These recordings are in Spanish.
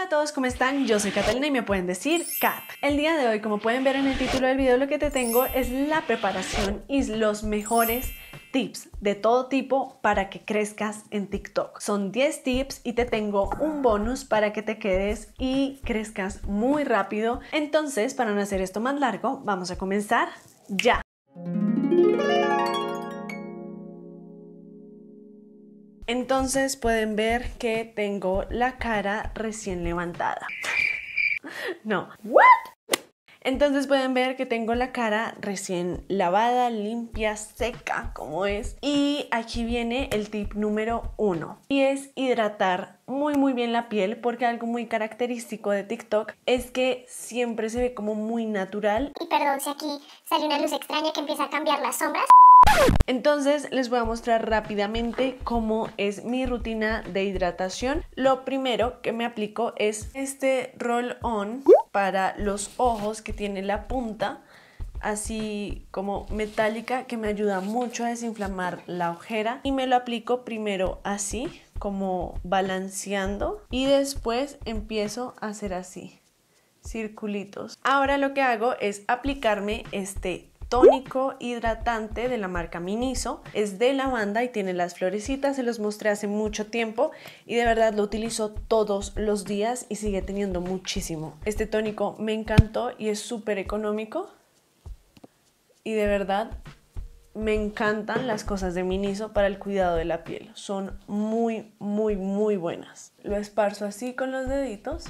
Hola a todos, ¿cómo están? Yo soy Catalina y me pueden decir Cat. El día de hoy, como pueden ver en el título del video, lo que te tengo es la preparación y los mejores tips de todo tipo para que crezcas en TikTok. Son 10 tips y te tengo un bonus para que te quedes y crezcas muy rápido. Entonces, para no hacer esto más largo, vamos a comenzar ya. Entonces pueden ver que tengo la cara recién levantada. no. ¿What? Entonces pueden ver que tengo la cara recién lavada, limpia, seca, como es. Y aquí viene el tip número uno. Y es hidratar muy muy bien la piel porque algo muy característico de TikTok es que siempre se ve como muy natural. Y perdón si aquí sale una luz extraña que empieza a cambiar las sombras. Entonces les voy a mostrar rápidamente cómo es mi rutina de hidratación. Lo primero que me aplico es este roll-on para los ojos que tiene la punta así como metálica que me ayuda mucho a desinflamar la ojera y me lo aplico primero así como balanceando y después empiezo a hacer así circulitos ahora lo que hago es aplicarme este tónico hidratante de la marca Miniso. Es de lavanda y tiene las florecitas, se los mostré hace mucho tiempo y de verdad lo utilizo todos los días y sigue teniendo muchísimo. Este tónico me encantó y es súper económico y de verdad me encantan las cosas de Miniso para el cuidado de la piel. Son muy, muy, muy buenas. Lo esparzo así con los deditos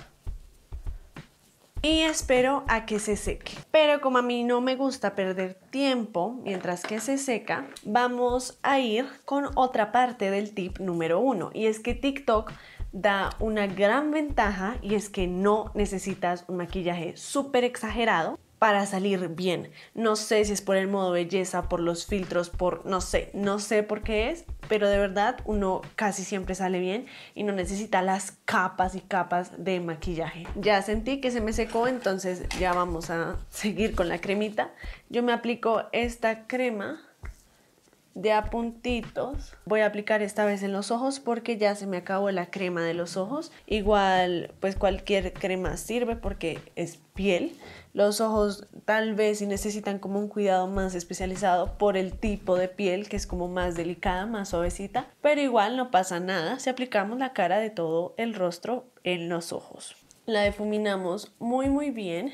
y espero a que se seque. Pero como a mí no me gusta perder tiempo mientras que se seca, vamos a ir con otra parte del tip número uno y es que TikTok da una gran ventaja y es que no necesitas un maquillaje súper exagerado para salir bien. No sé si es por el modo belleza, por los filtros, por no sé, no sé por qué es, pero de verdad uno casi siempre sale bien y no necesita las capas y capas de maquillaje. Ya sentí que se me secó, entonces ya vamos a seguir con la cremita. Yo me aplico esta crema de a puntitos. Voy a aplicar esta vez en los ojos porque ya se me acabó la crema de los ojos. Igual, pues cualquier crema sirve porque es piel. Los ojos tal vez necesitan como un cuidado más especializado por el tipo de piel que es como más delicada, más suavecita, pero igual no pasa nada si aplicamos la cara de todo el rostro en los ojos. La defuminamos muy muy bien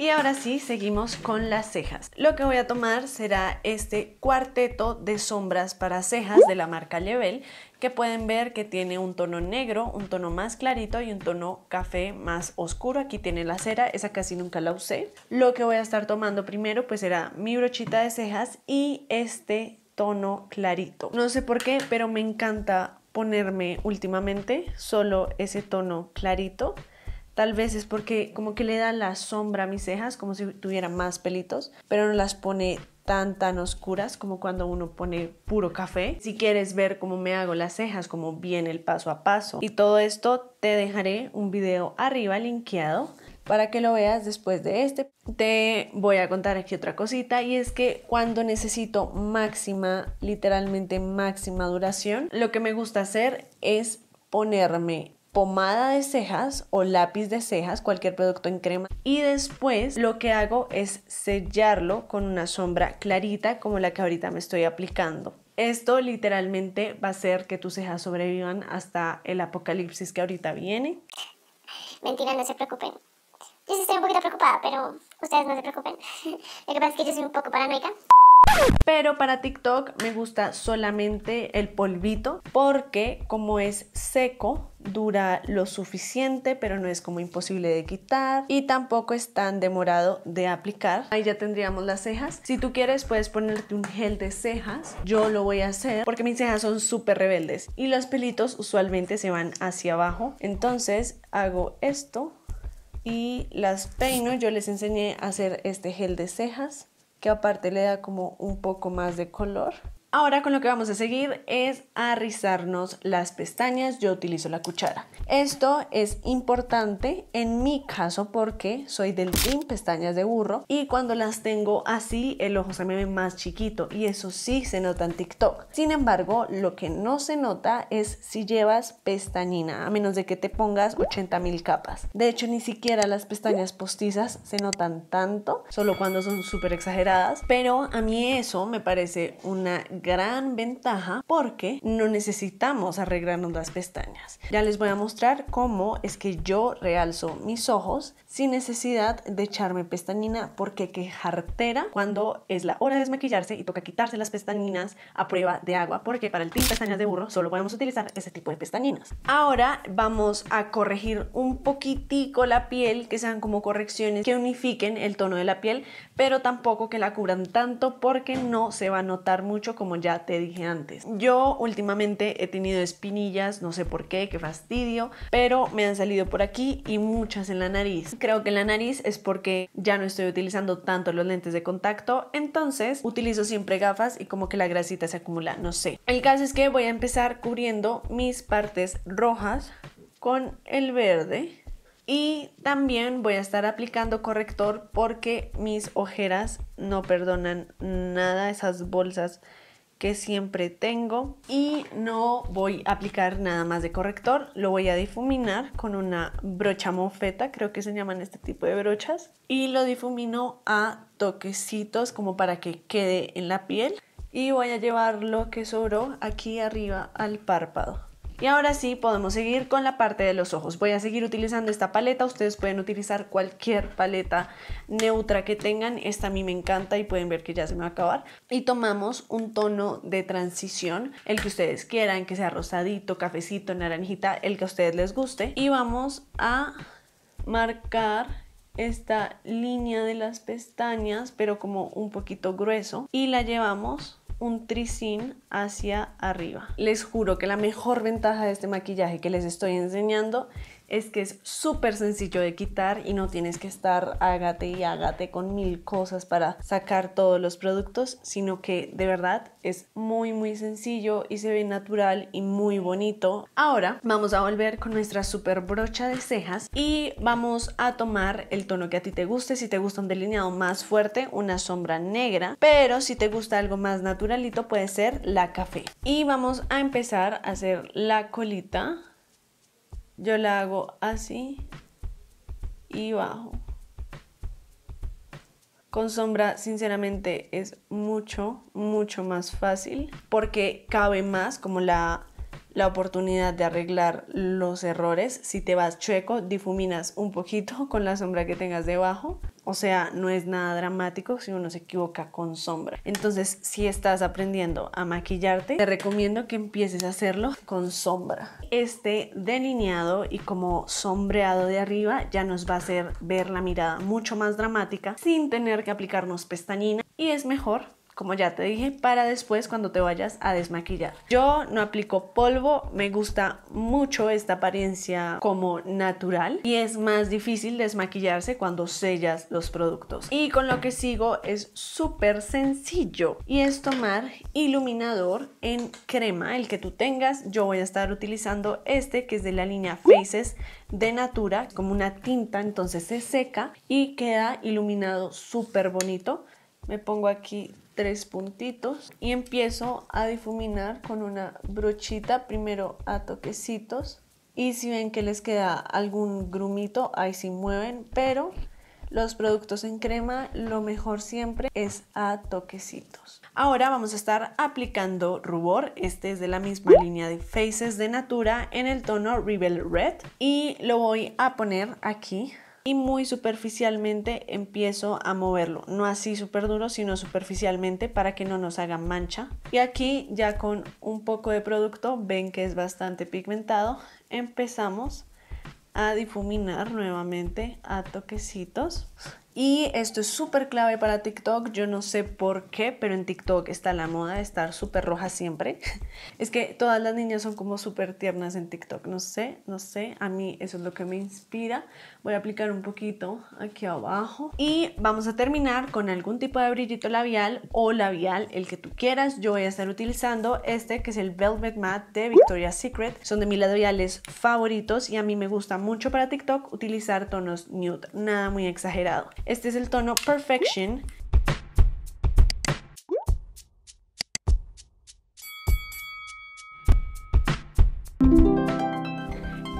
y ahora sí, seguimos con las cejas. Lo que voy a tomar será este cuarteto de sombras para cejas de la marca Level, que pueden ver que tiene un tono negro, un tono más clarito y un tono café más oscuro. Aquí tiene la cera, esa casi nunca la usé. Lo que voy a estar tomando primero pues será mi brochita de cejas y este tono clarito. No sé por qué, pero me encanta ponerme últimamente solo ese tono clarito Tal vez es porque como que le da la sombra a mis cejas, como si tuviera más pelitos, pero no las pone tan tan oscuras como cuando uno pone puro café. Si quieres ver cómo me hago las cejas, cómo viene el paso a paso y todo esto, te dejaré un video arriba linkeado para que lo veas después de este. Te voy a contar aquí otra cosita y es que cuando necesito máxima, literalmente máxima duración, lo que me gusta hacer es ponerme pomada de cejas o lápiz de cejas, cualquier producto en crema. Y después lo que hago es sellarlo con una sombra clarita como la que ahorita me estoy aplicando. Esto literalmente va a hacer que tus cejas sobrevivan hasta el apocalipsis que ahorita viene. Mentira, no se preocupen. Yo sí estoy un poquito preocupada, pero ustedes no se preocupen. Lo que pasa es que yo soy un poco paranoica. Pero para TikTok me gusta solamente el polvito porque como es seco, dura lo suficiente, pero no es como imposible de quitar y tampoco es tan demorado de aplicar. Ahí ya tendríamos las cejas. Si tú quieres puedes ponerte un gel de cejas. Yo lo voy a hacer porque mis cejas son súper rebeldes y los pelitos usualmente se van hacia abajo. Entonces hago esto y las peino. Yo les enseñé a hacer este gel de cejas que aparte le da como un poco más de color Ahora con lo que vamos a seguir es a rizarnos las pestañas. Yo utilizo la cuchara. Esto es importante en mi caso porque soy del team pestañas de burro y cuando las tengo así el ojo se me ve más chiquito y eso sí se nota en TikTok. Sin embargo, lo que no se nota es si llevas pestañina, a menos de que te pongas 80.000 mil capas. De hecho, ni siquiera las pestañas postizas se notan tanto, solo cuando son súper exageradas, pero a mí eso me parece una gran ventaja porque no necesitamos arreglarnos las pestañas. Ya les voy a mostrar cómo es que yo realzo mis ojos sin necesidad de echarme pestañina porque qué jartera cuando es la hora de desmaquillarse y toca quitarse las pestañinas a prueba de agua porque para el de pestañas de burro solo podemos utilizar ese tipo de pestañinas. Ahora vamos a corregir un poquitico la piel que sean como correcciones que unifiquen el tono de la piel pero tampoco que la cubran tanto porque no se va a notar mucho como ya te dije antes. Yo últimamente he tenido espinillas, no sé por qué, qué fastidio, pero me han salido por aquí y muchas en la nariz. Creo que en la nariz es porque ya no estoy utilizando tanto los lentes de contacto, entonces utilizo siempre gafas y como que la grasita se acumula, no sé. El caso es que voy a empezar cubriendo mis partes rojas con el verde. Y también voy a estar aplicando corrector porque mis ojeras no perdonan nada, esas bolsas que siempre tengo y no voy a aplicar nada más de corrector, lo voy a difuminar con una brocha mofeta, creo que se llaman este tipo de brochas, y lo difumino a toquecitos como para que quede en la piel y voy a llevar lo que sobró aquí arriba al párpado. Y ahora sí podemos seguir con la parte de los ojos. Voy a seguir utilizando esta paleta. Ustedes pueden utilizar cualquier paleta neutra que tengan. Esta a mí me encanta y pueden ver que ya se me va a acabar. Y tomamos un tono de transición, el que ustedes quieran, que sea rosadito, cafecito, naranjita, el que a ustedes les guste. Y vamos a marcar esta línea de las pestañas, pero como un poquito grueso. Y la llevamos un tricín hacia arriba. Les juro que la mejor ventaja de este maquillaje que les estoy enseñando es que es súper sencillo de quitar y no tienes que estar hágate y hágate con mil cosas para sacar todos los productos, sino que de verdad es muy muy sencillo y se ve natural y muy bonito. Ahora vamos a volver con nuestra super brocha de cejas y vamos a tomar el tono que a ti te guste, si te gusta un delineado más fuerte, una sombra negra, pero si te gusta algo más naturalito puede ser la café. Y vamos a empezar a hacer la colita yo la hago así y bajo. Con sombra, sinceramente, es mucho, mucho más fácil porque cabe más como la, la oportunidad de arreglar los errores. Si te vas chueco, difuminas un poquito con la sombra que tengas debajo o sea, no es nada dramático si uno se equivoca con sombra. Entonces, si estás aprendiendo a maquillarte, te recomiendo que empieces a hacerlo con sombra. Este delineado y como sombreado de arriba ya nos va a hacer ver la mirada mucho más dramática sin tener que aplicarnos pestañina y es mejor como ya te dije, para después cuando te vayas a desmaquillar. Yo no aplico polvo, me gusta mucho esta apariencia como natural y es más difícil desmaquillarse cuando sellas los productos. Y con lo que sigo es súper sencillo y es tomar iluminador en crema, el que tú tengas. Yo voy a estar utilizando este que es de la línea Faces de Natura, como una tinta, entonces se seca y queda iluminado súper bonito. Me pongo aquí tres puntitos y empiezo a difuminar con una brochita primero a toquecitos y si ven que les queda algún grumito ahí sí mueven pero los productos en crema lo mejor siempre es a toquecitos. Ahora vamos a estar aplicando rubor, este es de la misma línea de Faces de Natura en el tono Rebel Red y lo voy a poner aquí y muy superficialmente empiezo a moverlo, no así súper duro, sino superficialmente para que no nos haga mancha. Y aquí ya con un poco de producto, ven que es bastante pigmentado, empezamos a difuminar nuevamente a toquecitos y esto es súper clave para TikTok. Yo no sé por qué, pero en TikTok está la moda de estar súper roja siempre. Es que todas las niñas son como súper tiernas en TikTok. No sé, no sé. A mí eso es lo que me inspira. Voy a aplicar un poquito aquí abajo. Y vamos a terminar con algún tipo de brillito labial o labial, el que tú quieras. Yo voy a estar utilizando este que es el Velvet Matte de Victoria's Secret. Son de mis labiales favoritos y a mí me gusta mucho para TikTok utilizar tonos nude. Nada muy exagerado. Este es el tono Perfection.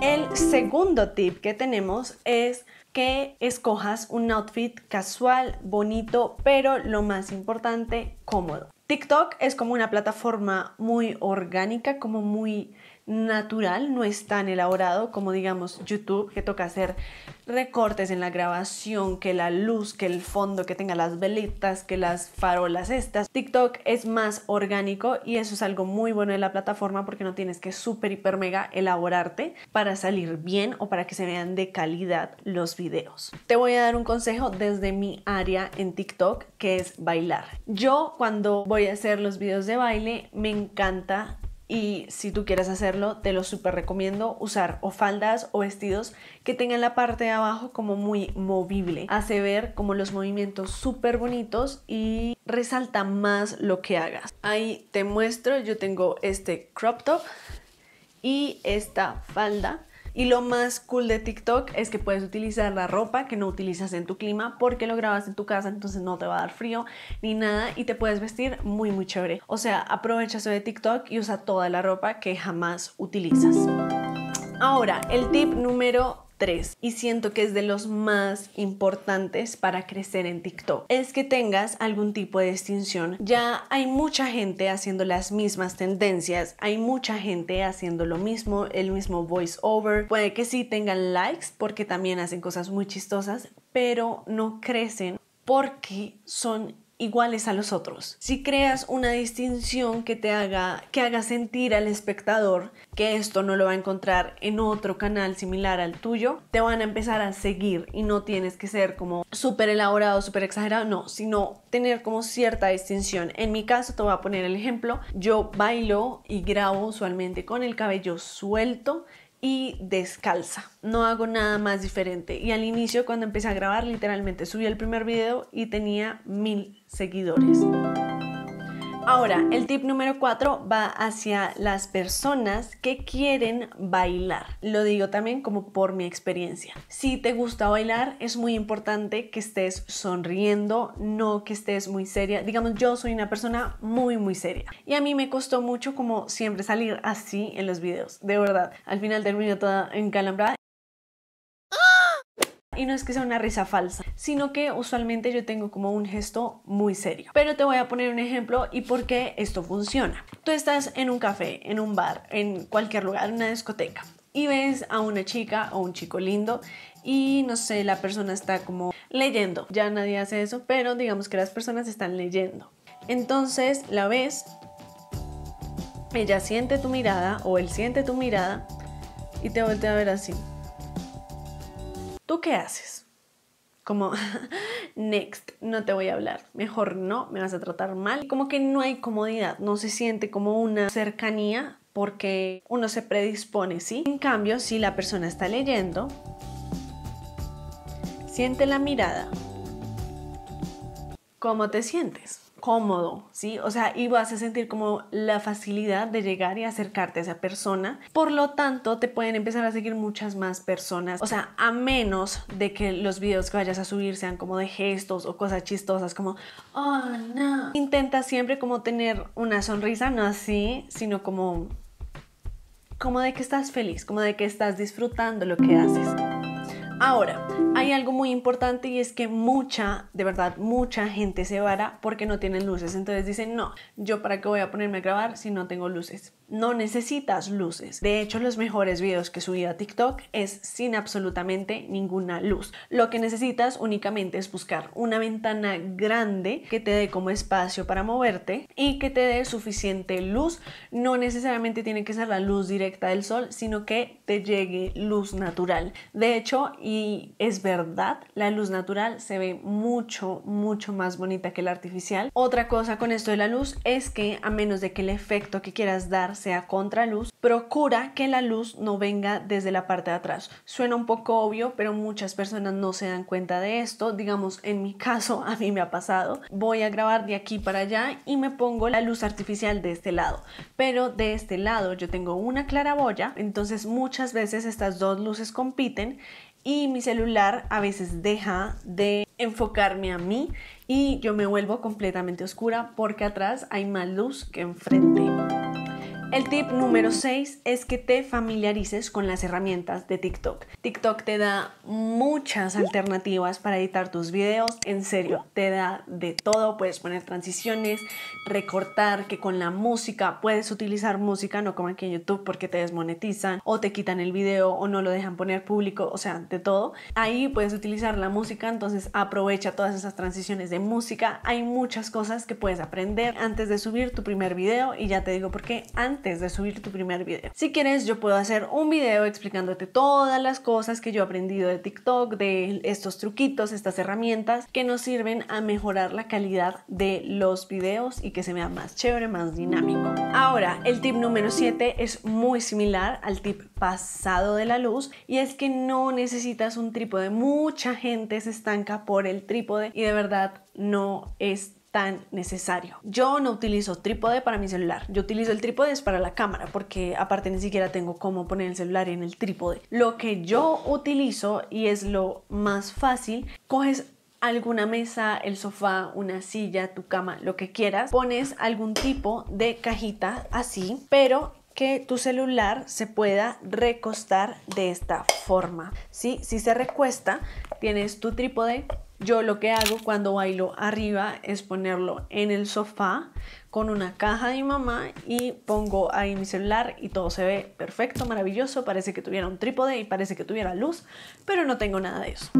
El segundo tip que tenemos es que escojas un outfit casual, bonito, pero lo más importante, cómodo. TikTok es como una plataforma muy orgánica, como muy natural, no es tan elaborado como digamos YouTube, que toca hacer recortes en la grabación, que la luz, que el fondo, que tenga las velitas, que las farolas estas. TikTok es más orgánico y eso es algo muy bueno de la plataforma porque no tienes que súper, hiper, mega elaborarte para salir bien o para que se vean de calidad los videos. Te voy a dar un consejo desde mi área en TikTok que es bailar. Yo cuando voy a hacer los videos de baile me encanta y si tú quieres hacerlo, te lo súper recomiendo usar o faldas o vestidos que tengan la parte de abajo como muy movible. Hace ver como los movimientos súper bonitos y resalta más lo que hagas. Ahí te muestro, yo tengo este crop top y esta falda y lo más cool de TikTok es que puedes utilizar la ropa que no utilizas en tu clima porque lo grabas en tu casa, entonces no te va a dar frío ni nada y te puedes vestir muy, muy chévere. O sea, aprovecha eso de TikTok y usa toda la ropa que jamás utilizas. Ahora, el tip número y siento que es de los más importantes para crecer en TikTok. Es que tengas algún tipo de distinción. Ya hay mucha gente haciendo las mismas tendencias, hay mucha gente haciendo lo mismo, el mismo voice over. Puede que sí tengan likes porque también hacen cosas muy chistosas, pero no crecen porque son iguales a los otros. Si creas una distinción que te haga, que haga sentir al espectador que esto no lo va a encontrar en otro canal similar al tuyo, te van a empezar a seguir y no tienes que ser como súper elaborado, súper exagerado, no, sino tener como cierta distinción. En mi caso, te voy a poner el ejemplo, yo bailo y grabo usualmente con el cabello suelto y descalza. No hago nada más diferente. Y al inicio, cuando empecé a grabar, literalmente subí el primer video y tenía mil seguidores. Ahora, el tip número 4 va hacia las personas que quieren bailar. Lo digo también como por mi experiencia. Si te gusta bailar, es muy importante que estés sonriendo, no que estés muy seria. Digamos, yo soy una persona muy, muy seria. Y a mí me costó mucho como siempre salir así en los videos. De verdad, al final termino toda encalambrada y no es que sea una risa falsa, sino que usualmente yo tengo como un gesto muy serio. Pero te voy a poner un ejemplo y por qué esto funciona. Tú estás en un café, en un bar, en cualquier lugar, en una discoteca, y ves a una chica o un chico lindo y no sé, la persona está como leyendo. Ya nadie hace eso, pero digamos que las personas están leyendo. Entonces la ves, ella siente tu mirada o él siente tu mirada y te voltea a ver así. ¿Tú qué haces? Como, next, no te voy a hablar, mejor no, me vas a tratar mal. Como que no hay comodidad, no se siente como una cercanía porque uno se predispone, ¿sí? En cambio, si la persona está leyendo, siente la mirada. ¿Cómo te sientes? cómodo, ¿sí? O sea, y vas a sentir como la facilidad de llegar y acercarte a esa persona. Por lo tanto, te pueden empezar a seguir muchas más personas. O sea, a menos de que los videos que vayas a subir sean como de gestos o cosas chistosas como, oh, no. Intenta siempre como tener una sonrisa, no así, sino como, como de que estás feliz, como de que estás disfrutando lo que haces. Ahora, hay algo muy importante y es que mucha, de verdad, mucha gente se vara porque no tienen luces. Entonces dicen, no, yo para qué voy a ponerme a grabar si no tengo luces. No necesitas luces. De hecho, los mejores videos que subí a TikTok es sin absolutamente ninguna luz. Lo que necesitas únicamente es buscar una ventana grande que te dé como espacio para moverte y que te dé suficiente luz. No necesariamente tiene que ser la luz directa del sol, sino que te llegue luz natural. De hecho, y es verdad, la luz natural se ve mucho, mucho más bonita que la artificial. Otra cosa con esto de la luz es que a menos de que el efecto que quieras dar sea contraluz, procura que la luz no venga desde la parte de atrás. Suena un poco obvio, pero muchas personas no se dan cuenta de esto. Digamos, en mi caso, a mí me ha pasado. Voy a grabar de aquí para allá y me pongo la luz artificial de este lado. Pero de este lado yo tengo una claraboya, entonces muchas veces estas dos luces compiten y mi celular a veces deja de enfocarme a mí y yo me vuelvo completamente oscura porque atrás hay más luz que enfrente. El tip número 6 es que te familiarices con las herramientas de TikTok. TikTok te da muchas alternativas para editar tus videos. En serio, te da de todo. Puedes poner transiciones, recortar, que con la música puedes utilizar música, no como aquí en YouTube porque te desmonetizan o te quitan el video o no lo dejan poner público, o sea, de todo. Ahí puedes utilizar la música, entonces aprovecha todas esas transiciones de música. Hay muchas cosas que puedes aprender antes de subir tu primer video y ya te digo por qué antes de subir tu primer video. Si quieres, yo puedo hacer un video explicándote todas las cosas que yo he aprendido de TikTok, de estos truquitos, estas herramientas que nos sirven a mejorar la calidad de los videos y que se vea más chévere, más dinámico. Ahora, el tip número 7 es muy similar al tip pasado de la luz y es que no necesitas un trípode. Mucha gente se estanca por el trípode y de verdad no es tan necesario. Yo no utilizo trípode para mi celular. Yo utilizo el trípode es para la cámara porque aparte ni siquiera tengo cómo poner el celular en el trípode. Lo que yo utilizo y es lo más fácil, coges alguna mesa, el sofá, una silla, tu cama, lo que quieras, pones algún tipo de cajita así, pero que tu celular se pueda recostar de esta forma. Si Si se recuesta, tienes tu trípode yo lo que hago cuando bailo arriba es ponerlo en el sofá con una caja de mi mamá y pongo ahí mi celular y todo se ve perfecto, maravilloso, parece que tuviera un trípode y parece que tuviera luz, pero no tengo nada de eso.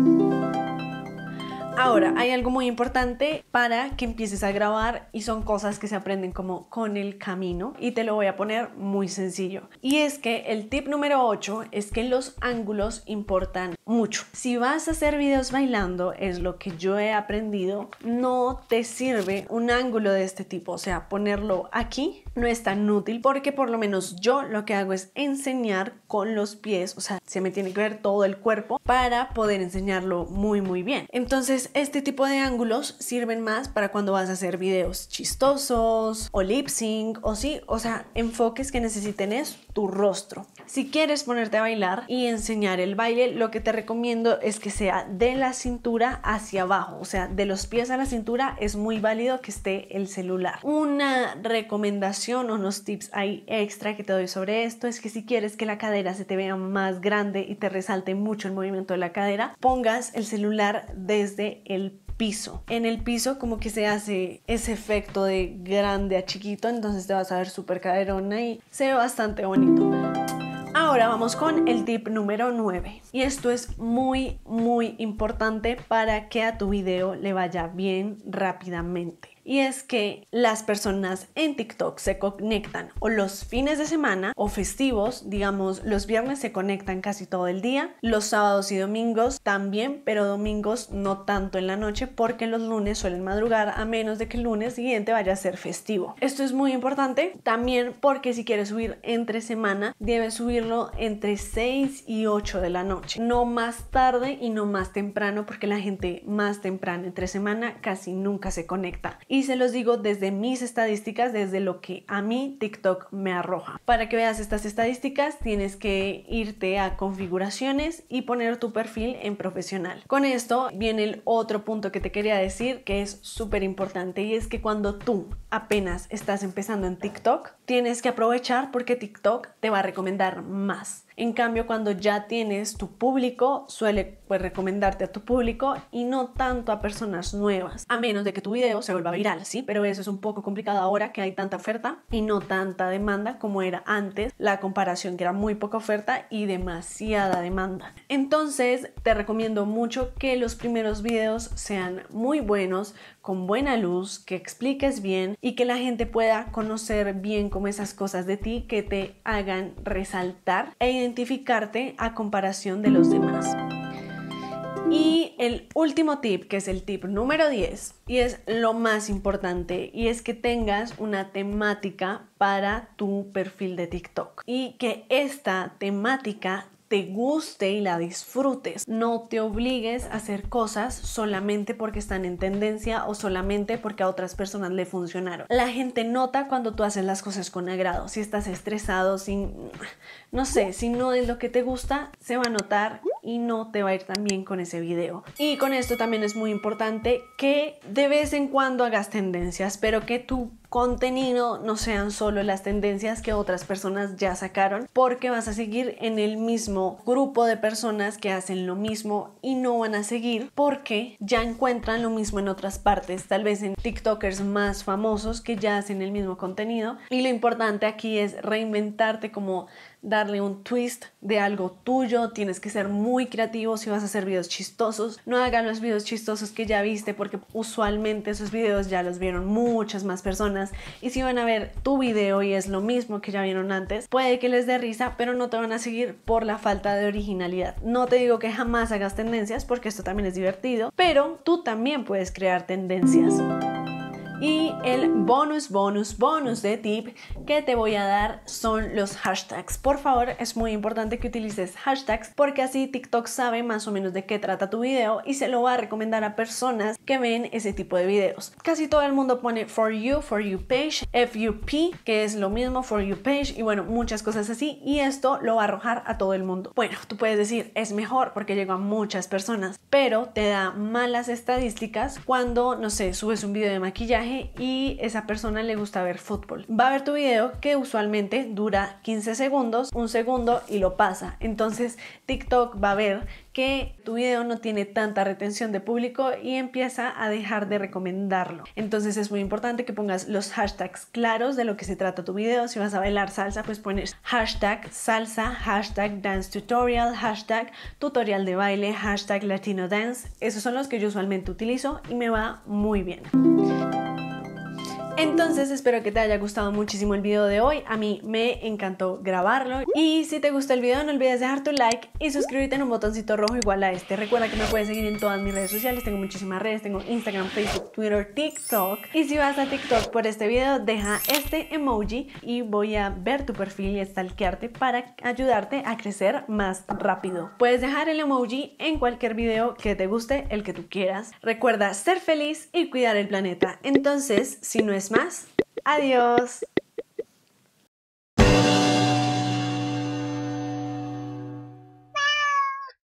Ahora, hay algo muy importante para que empieces a grabar y son cosas que se aprenden como con el camino y te lo voy a poner muy sencillo. Y es que el tip número 8 es que los ángulos importan mucho. Si vas a hacer videos bailando, es lo que yo he aprendido, no te sirve un ángulo de este tipo, o sea, ponerlo aquí no es tan útil porque por lo menos yo lo que hago es enseñar con los pies, o sea, se me tiene que ver todo el cuerpo para poder enseñarlo muy muy bien. Entonces, este tipo de ángulos sirven más para cuando vas a hacer videos chistosos o lip sync o sí, o sea, enfoques que necesiten es tu rostro. Si quieres ponerte a bailar y enseñar el baile, lo que te recomiendo es que sea de la cintura hacia abajo, o sea, de los pies a la cintura es muy válido que esté el celular. Una recomendación o unos tips ahí extra que te doy sobre esto es que si quieres que la cadera se te vea más grande y te resalte mucho el movimiento de la cadera, pongas el celular desde el piso. En el piso como que se hace ese efecto de grande a chiquito, entonces te vas a ver súper caderona y se ve bastante bonito. Ahora vamos con el tip número 9 y esto es muy muy importante para que a tu video le vaya bien rápidamente. Y es que las personas en TikTok se conectan o los fines de semana o festivos, digamos, los viernes se conectan casi todo el día, los sábados y domingos también, pero domingos no tanto en la noche porque los lunes suelen madrugar a menos de que el lunes siguiente vaya a ser festivo. Esto es muy importante también porque si quieres subir entre semana, debes subirlo entre 6 y 8 de la noche, no más tarde y no más temprano porque la gente más temprano entre semana casi nunca se conecta y se los digo desde mis estadísticas, desde lo que a mí TikTok me arroja. Para que veas estas estadísticas tienes que irte a configuraciones y poner tu perfil en profesional. Con esto viene el otro punto que te quería decir que es súper importante y es que cuando tú apenas estás empezando en TikTok, tienes que aprovechar porque TikTok te va a recomendar más. En cambio, cuando ya tienes tu público, suele pues, recomendarte a tu público y no tanto a personas nuevas, a menos de que tu video se vuelva viral, ¿sí? Pero eso es un poco complicado ahora que hay tanta oferta y no tanta demanda como era antes, la comparación que era muy poca oferta y demasiada demanda. Entonces, te recomiendo mucho que los primeros videos sean muy buenos, con buena luz, que expliques bien y que la gente pueda conocer bien como esas cosas de ti que te hagan resaltar e identificarte a comparación de los demás. Y el último tip, que es el tip número 10, y es lo más importante, y es que tengas una temática para tu perfil de TikTok y que esta temática te guste y la disfrutes. No te obligues a hacer cosas solamente porque están en tendencia o solamente porque a otras personas le funcionaron. La gente nota cuando tú haces las cosas con agrado. Si estás estresado, sin, no sé, si no es lo que te gusta, se va a notar y no te va a ir tan bien con ese video. Y con esto también es muy importante que de vez en cuando hagas tendencias, pero que tú contenido no sean solo las tendencias que otras personas ya sacaron, porque vas a seguir en el mismo grupo de personas que hacen lo mismo y no van a seguir porque ya encuentran lo mismo en otras partes, tal vez en TikTokers más famosos que ya hacen el mismo contenido. Y lo importante aquí es reinventarte como darle un twist de algo tuyo, tienes que ser muy creativo si vas a hacer videos chistosos. No hagan los videos chistosos que ya viste porque usualmente esos videos ya los vieron muchas más personas y si van a ver tu video y es lo mismo que ya vieron antes, puede que les dé risa, pero no te van a seguir por la falta de originalidad. No te digo que jamás hagas tendencias porque esto también es divertido, pero tú también puedes crear tendencias. Y el bonus, bonus, bonus de tip que te voy a dar son los hashtags. Por favor, es muy importante que utilices hashtags porque así TikTok sabe más o menos de qué trata tu video y se lo va a recomendar a personas que ven ese tipo de videos. Casi todo el mundo pone for you, for you page, FUP, que es lo mismo for you page y bueno, muchas cosas así y esto lo va a arrojar a todo el mundo. Bueno, tú puedes decir es mejor porque llega a muchas personas, pero te da malas estadísticas cuando, no sé, subes un video de maquillaje y esa persona le gusta ver fútbol. Va a ver tu video que usualmente dura 15 segundos, un segundo y lo pasa. Entonces TikTok va a ver que tu video no tiene tanta retención de público y empieza a dejar de recomendarlo. Entonces es muy importante que pongas los hashtags claros de lo que se trata tu video. Si vas a bailar salsa, pues pones hashtag salsa, hashtag dance tutorial, hashtag tutorial de baile, hashtag latino dance. Esos son los que yo usualmente utilizo y me va muy bien. Entonces espero que te haya gustado muchísimo el video de hoy. A mí me encantó grabarlo. Y si te gustó el video no olvides dejar tu like y suscribirte en un botoncito rojo igual a este. Recuerda que me puedes seguir en todas mis redes sociales. Tengo muchísimas redes. Tengo Instagram, Facebook, Twitter, TikTok. Y si vas a TikTok por este video deja este emoji y voy a ver tu perfil y stalkearte para ayudarte a crecer más rápido. Puedes dejar el emoji en cualquier video que te guste, el que tú quieras. Recuerda ser feliz y cuidar el planeta. Entonces, si no es más. Adiós.